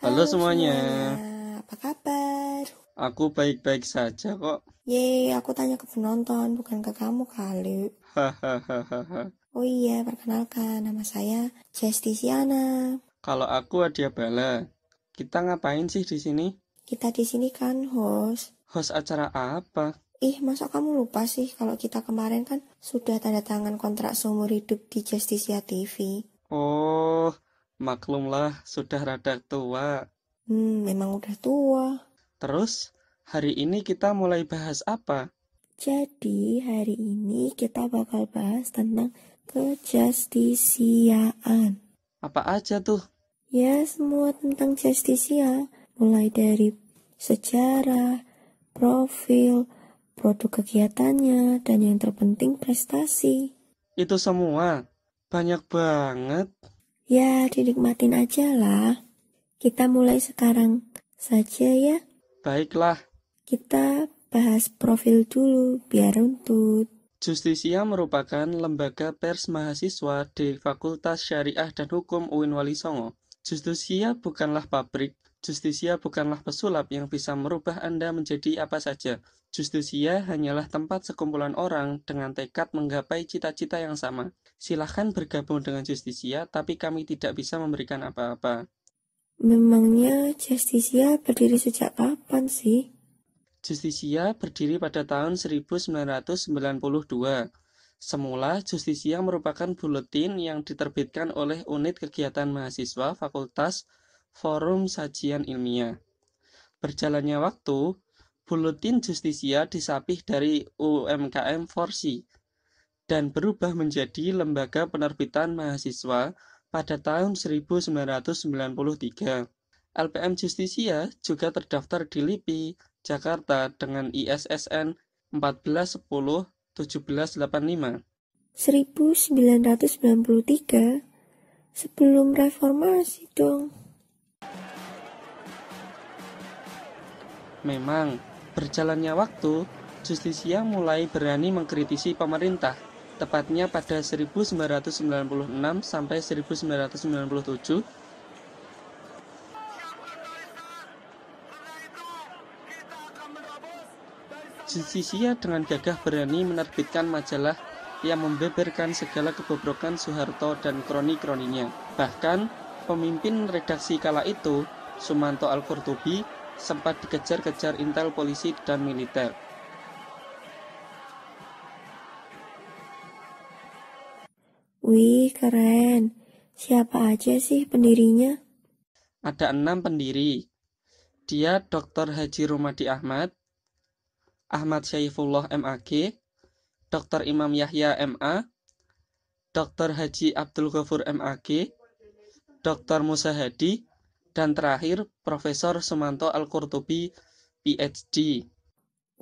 Halo, semuanya. semuanya. Apa kabar? Aku baik-baik saja kok. Yeay, aku tanya ke penonton, bukan ke kamu kali. Hahaha. oh iya, perkenalkan nama saya Justisiana. Kalau aku Adia Bala. Kita ngapain sih di sini? Kita di sini kan host. Host acara apa? Ih, masa kamu lupa sih kalau kita kemarin kan sudah tanda tangan kontrak seumur hidup di Justicia TV. Oh, Maklumlah, sudah rada tua. Hmm, memang udah tua. Terus, hari ini kita mulai bahas apa? Jadi, hari ini kita bakal bahas tentang kejustisiaan. Apa aja tuh? Ya, semua tentang justisia. Mulai dari sejarah, profil, produk kegiatannya, dan yang terpenting prestasi. Itu semua? Banyak banget. Ya, dinikmatin aja lah. Kita mulai sekarang saja ya. Baiklah. Kita bahas profil dulu, biar runtut. Justisia merupakan lembaga pers mahasiswa di Fakultas Syariah dan Hukum UIN Wali Songo. Justusia bukanlah pabrik, Justisia bukanlah pesulap yang bisa merubah Anda menjadi apa saja. Justisia hanyalah tempat sekumpulan orang dengan tekad menggapai cita-cita yang sama. Silahkan bergabung dengan Justisia, tapi kami tidak bisa memberikan apa-apa. Memangnya Justisia berdiri sejak kapan sih? Justisia berdiri pada tahun 1992. Semula, Justisia merupakan buletin yang diterbitkan oleh Unit Kegiatan Mahasiswa Fakultas Forum Sajian Ilmiah. Berjalannya waktu, buletin Justisia disapih dari UMKM Forsi dan berubah menjadi Lembaga Penerbitan Mahasiswa pada tahun 1993. LPM Justisia juga terdaftar di LIPI, Jakarta dengan ISSN 1410 1785. 1993 sebelum reformasi dong. Memang, berjalannya waktu, Justisia mulai berani mengkritisi pemerintah, tepatnya pada 1996 sampai 1997 Justisia dengan gagah berani menerbitkan majalah yang membeberkan segala kebobrokan Soeharto dan kroni-kroninya. Bahkan, pemimpin redaksi kala itu, Sumanto al sempat dikejar-kejar intel polisi dan militer. Wih, keren. Siapa aja sih pendirinya? Ada enam pendiri. Dia Dr. Haji Rumadi Ahmad, Ahmad Syaifullah MAG, Dr. Imam Yahya MA, Dr. Haji Abdul Ghafur MAG, Dr. Musa Hadi, dan terakhir Profesor Semanto Al-Qurtubi PhD.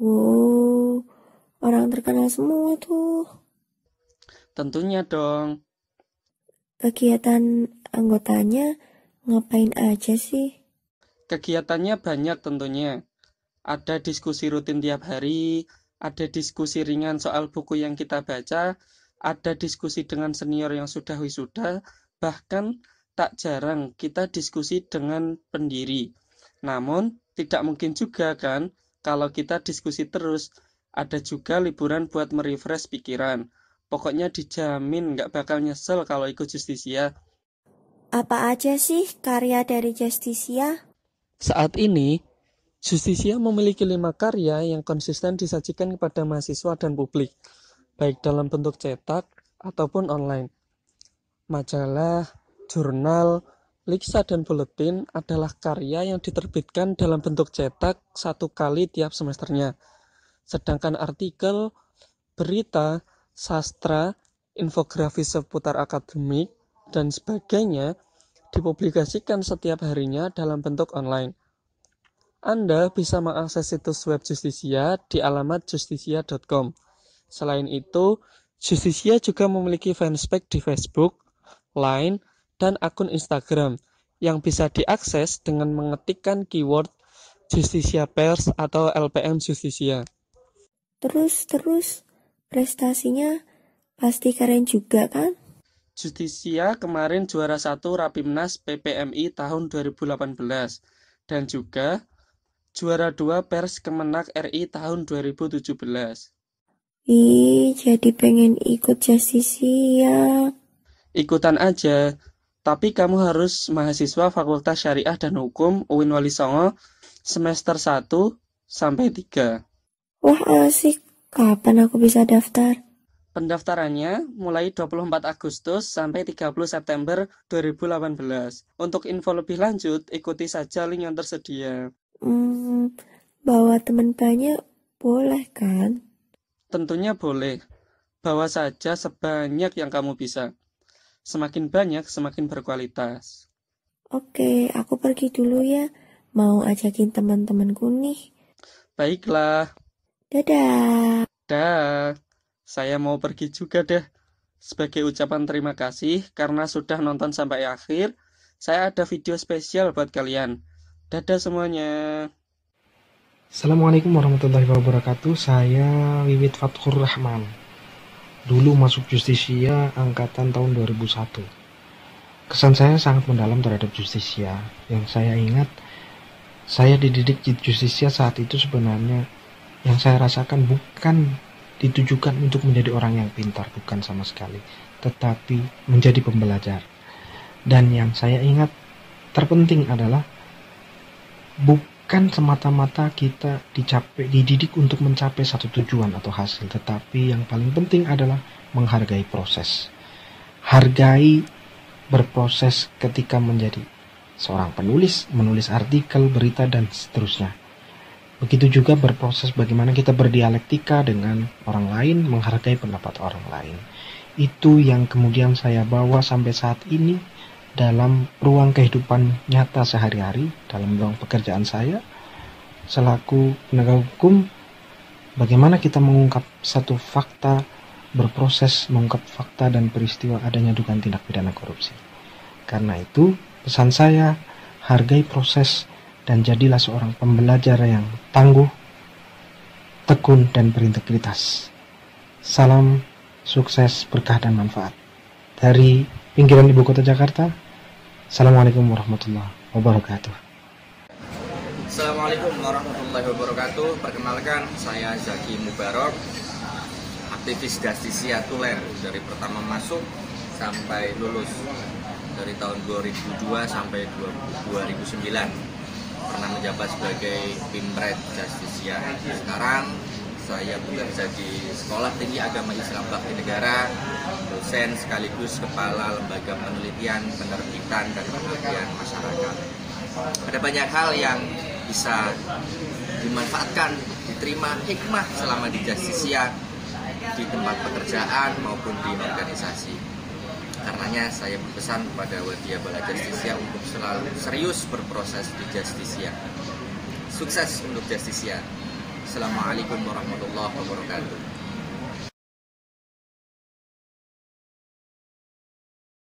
Wow, orang terkenal semua tuh. Tentunya dong. Kegiatan anggotanya ngapain aja sih? Kegiatannya banyak tentunya ada diskusi rutin tiap hari, ada diskusi ringan soal buku yang kita baca, ada diskusi dengan senior yang sudah wisuda, bahkan tak jarang kita diskusi dengan pendiri. Namun, tidak mungkin juga kan kalau kita diskusi terus, ada juga liburan buat merefresh pikiran. Pokoknya dijamin nggak bakal nyesel kalau ikut Justisia. Apa aja sih karya dari Justisia? Saat ini, Justisia memiliki lima karya yang konsisten disajikan kepada mahasiswa dan publik, baik dalam bentuk cetak ataupun online. Majalah, jurnal, liksa, dan buletin adalah karya yang diterbitkan dalam bentuk cetak satu kali tiap semesternya. Sedangkan artikel, berita, sastra, infografis seputar akademik, dan sebagainya dipublikasikan setiap harinya dalam bentuk online. Anda bisa mengakses situs web Justisia di alamat justisia.com. Selain itu, Justisia juga memiliki fanspage di Facebook, Line, dan akun Instagram yang bisa diakses dengan mengetikkan keyword Justisia Pers atau LPM Justisia. Terus, terus, prestasinya pasti keren juga kan? Justisia kemarin juara satu Rapimnas PPMI tahun 2018 dan juga Juara dua Pers Kemenak RI tahun 2017. Ih, jadi pengen ikut jasisi ya? Ikutan aja, tapi kamu harus mahasiswa Fakultas Syariah dan Hukum UIN Wali Songo semester 1 sampai 3. Wah asik, kapan aku bisa daftar? Pendaftarannya mulai 24 Agustus sampai 30 September 2018. Untuk info lebih lanjut, ikuti saja link yang tersedia. Hmm, bawa teman banyak boleh kan? Tentunya boleh. Bawa saja sebanyak yang kamu bisa. Semakin banyak, semakin berkualitas. Oke, aku pergi dulu ya. Mau ajakin teman-temanku nih. Baiklah. Dadah. dadah Saya mau pergi juga deh. Sebagai ucapan terima kasih karena sudah nonton sampai akhir, saya ada video spesial buat kalian. Dadah semuanya. Assalamualaikum warahmatullahi wabarakatuh Saya Wiwit Fatkur Rahman Dulu masuk Justisia angkatan tahun 2001 Kesan saya sangat mendalam terhadap Justisia Yang saya ingat Saya dididik di Justisia saat itu sebenarnya Yang saya rasakan bukan ditujukan untuk menjadi orang yang pintar Bukan sama sekali Tetapi menjadi pembelajar Dan yang saya ingat terpenting adalah Bukan bukan semata-mata kita dicapai, dididik untuk mencapai satu tujuan atau hasil, tetapi yang paling penting adalah menghargai proses. Hargai berproses ketika menjadi seorang penulis, menulis artikel, berita, dan seterusnya. Begitu juga berproses bagaimana kita berdialektika dengan orang lain, menghargai pendapat orang lain. Itu yang kemudian saya bawa sampai saat ini dalam ruang kehidupan nyata sehari-hari, dalam ruang pekerjaan saya, selaku penegak hukum, bagaimana kita mengungkap satu fakta, berproses mengungkap fakta dan peristiwa adanya dugaan tindak pidana korupsi. Karena itu, pesan saya, hargai proses dan jadilah seorang pembelajar yang tangguh, tekun, dan berintegritas. Salam sukses, berkah, dan manfaat. Dari pinggiran ibu kota Jakarta, Assalamualaikum warahmatullahi wabarakatuh. Assalamualaikum warahmatullahi wabarakatuh. Perkenalkan saya Zaki Mubarok, aktivis Dasisia Tuler dari pertama masuk sampai lulus dari tahun 2002 sampai 2009 pernah menjabat sebagai Pimpret Justisia. Sekarang saya bekerja di Sekolah Tinggi Agama Islam Bakti Negara dosen sekaligus kepala lembaga penelitian, penerbitan, dan penelitian masyarakat. Ada banyak hal yang bisa dimanfaatkan, diterima hikmah selama di Justisia, di tempat pekerjaan maupun di organisasi. Karenanya saya berpesan kepada Wadia Bala Justisia untuk selalu serius berproses di Justisia. Sukses untuk Justisia. Assalamualaikum warahmatullahi wabarakatuh.